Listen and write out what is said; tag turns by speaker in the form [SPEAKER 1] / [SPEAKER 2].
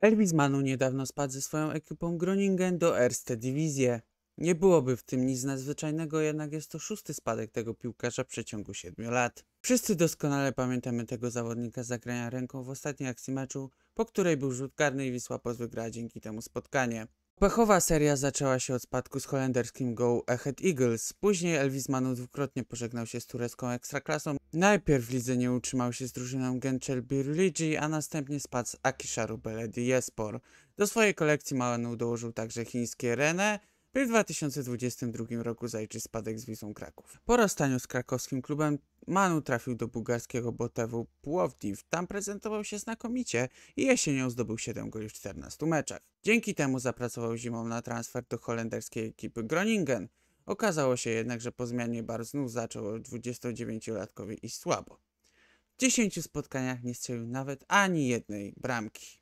[SPEAKER 1] Elvis Manu niedawno spadł ze swoją ekipą Groningen do Erste Divisie. Nie byłoby w tym nic nadzwyczajnego, jednak jest to szósty spadek tego piłkarza w przeciągu 7 lat. Wszyscy doskonale pamiętamy tego zawodnika zagrania ręką w ostatniej akcji meczu, po której był rzut karny i Wisła wygrała dzięki temu spotkanie. Pechowa seria zaczęła się od spadku z holenderskim Go Ahead Eagles. Później Elvis Manu dwukrotnie pożegnał się z turecką ekstraklasą. Najpierw w lidze nie utrzymał się z drużyną Gençel Birligi, a następnie spadł z Akisharu Belediespor. Do swojej kolekcji Manu dołożył także chińskie René, by w 2022 roku zaliczyć spadek z Wisłą Kraków. Po rozstaniu z krakowskim klubem Manu trafił do bułgarskiego Botewu Płowdiw. Tam prezentował się znakomicie i jesienią zdobył 7 goli w 14 meczach. Dzięki temu zapracował zimą na transfer do holenderskiej ekipy Groningen. Okazało się jednak, że po zmianie bar znów zaczął 29-latkowi i słabo. W 10 spotkaniach nie strzelił nawet ani jednej bramki.